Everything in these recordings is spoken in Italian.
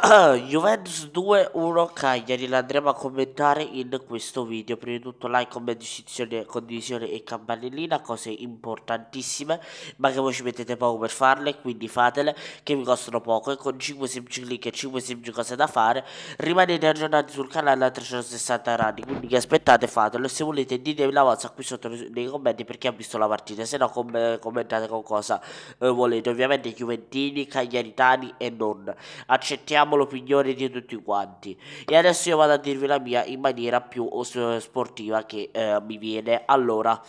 Juventus 2 1 Cagliari l'andremo a commentare in questo video prima di tutto like, comment, condivisione e campanellina cose importantissime ma che voi ci mettete poco per farle quindi fatele che vi costano poco e con 5 semplici click e 5 semplici cose da fare rimanete aggiornati sul canale a 360 gradi quindi che aspettate fatelo se volete ditemi la vostra qui sotto nei commenti perché ha visto la partita se no com commentate con cosa eh, volete ovviamente Juventini, Cagliaritani e non accettiamo chiamiamolo pigliore di tutti quanti. E adesso io vado a dirvi la mia in maniera più eh, sportiva che eh, mi viene. Allora,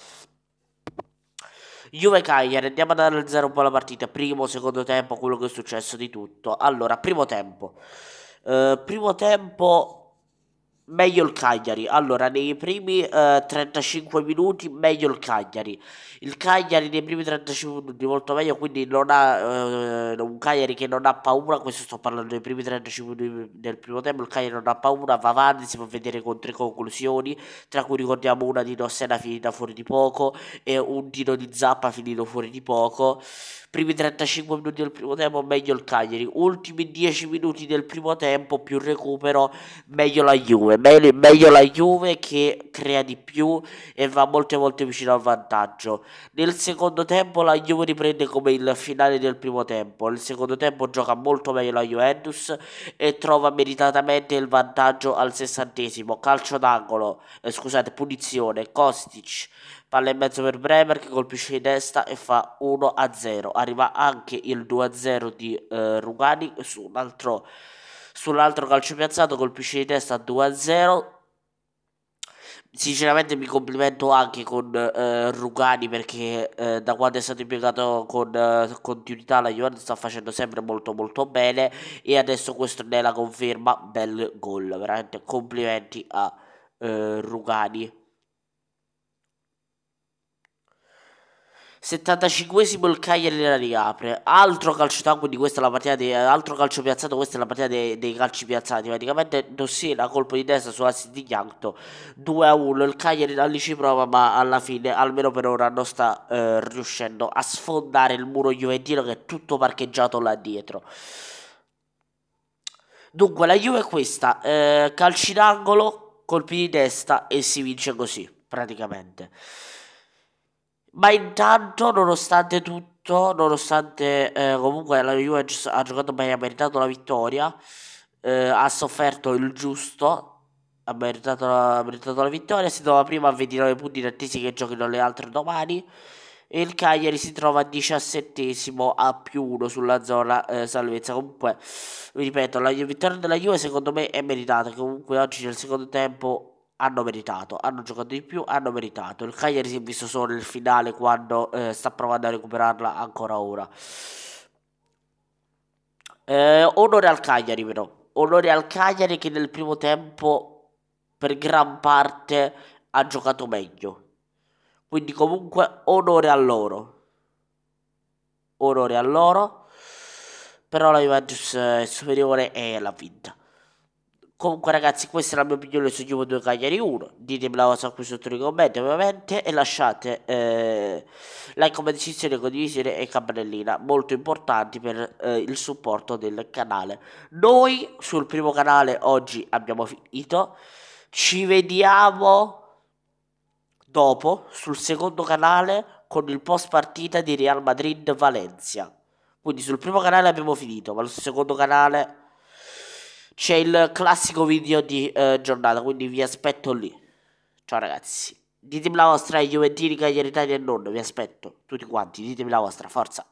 Juve Cagliari, andiamo ad analizzare un po' la partita. Primo, secondo tempo, quello che è successo di tutto. Allora, primo tempo. Eh, primo tempo meglio il Cagliari. Allora, nei primi eh, 35 minuti, meglio il Cagliari. Il Cagliari nei primi 35 minuti molto meglio, quindi non ha, eh, un Cagliari che non ha paura, questo sto parlando dei primi 35 minuti del primo tempo, il Cagliari non ha paura, va avanti, si può vedere con tre conclusioni, tra cui ricordiamo una di Rossena finita fuori di poco e un tiro di Zappa finito fuori di poco. Primi 35 minuti del primo tempo, meglio il Cagliari. Ultimi 10 minuti del primo tempo, più recupero, meglio la Juve meglio, meglio la Juve che crea di più e va molte volte vicino al vantaggio. Nel secondo tempo la Juve riprende come il finale del primo tempo, nel secondo tempo gioca molto meglio la Juventus e trova meritatamente il vantaggio al sessantesimo, calcio d'angolo, eh, scusate, punizione, Kostic palla in mezzo per Bremer che colpisce di testa e fa 1-0. Arriva anche il 2-0 di eh, Rugani su un altro Sull'altro calcio piazzato colpisce di testa 2-0 sinceramente mi complimento anche con eh, Rugani perché eh, da quando è stato impiegato con eh, continuità la Juventus sta facendo sempre molto molto bene e adesso questo è la conferma bel gol veramente complimenti a eh, Rugani 75esimo il Cagliari la riapre. Altro calcio tango di questa è la partita di, altro calcio piazzato, questa è la partita dei, dei calci piazzati. Praticamente Dossiera colpo di testa sulla di Chianto 2 a 1. Il Cagliari da ci prova, ma alla fine, almeno per ora, non sta eh, riuscendo a sfondare il muro juventino che è tutto parcheggiato là dietro. Dunque, la Juve è questa: eh, calci d'angolo, colpi di testa e si vince così, praticamente ma intanto nonostante tutto, nonostante eh, comunque la Juve ha giocato bene, ha meritato la vittoria, eh, ha sofferto il giusto, ha meritato, la, ha meritato la vittoria, si trova prima a 29 punti in attesa che giochino le altre domani e il Cagliari si trova a 17 a più 1 sulla zona eh, salvezza. Comunque, vi ripeto, la vittoria della Juve secondo me è meritata, comunque oggi nel secondo tempo hanno meritato, hanno giocato di più, hanno meritato. Il Cagliari si è visto solo nel finale quando eh, sta provando a recuperarla ancora ora. Eh, onore al Cagliari però, onore al Cagliari che nel primo tempo per gran parte ha giocato meglio. Quindi comunque onore a loro. Onore a loro. Però la Juventus è eh, superiore e eh, l'ha vinta. Comunque ragazzi questa è la mia opinione su Juve 2 Cagliari 1 Ditemi la cosa qui sotto nei commenti ovviamente E lasciate eh, like, come decisione, condivisione e campanellina Molto importanti per eh, il supporto del canale Noi sul primo canale oggi abbiamo finito Ci vediamo dopo sul secondo canale con il post partita di Real Madrid-Valencia Quindi sul primo canale abbiamo finito Ma sul secondo canale c'è il classico video di eh, giornata, quindi vi aspetto lì. Ciao ragazzi, ditemi la vostra, Juventini, Cagliari Italia e non, vi aspetto, tutti quanti, ditemi la vostra, forza.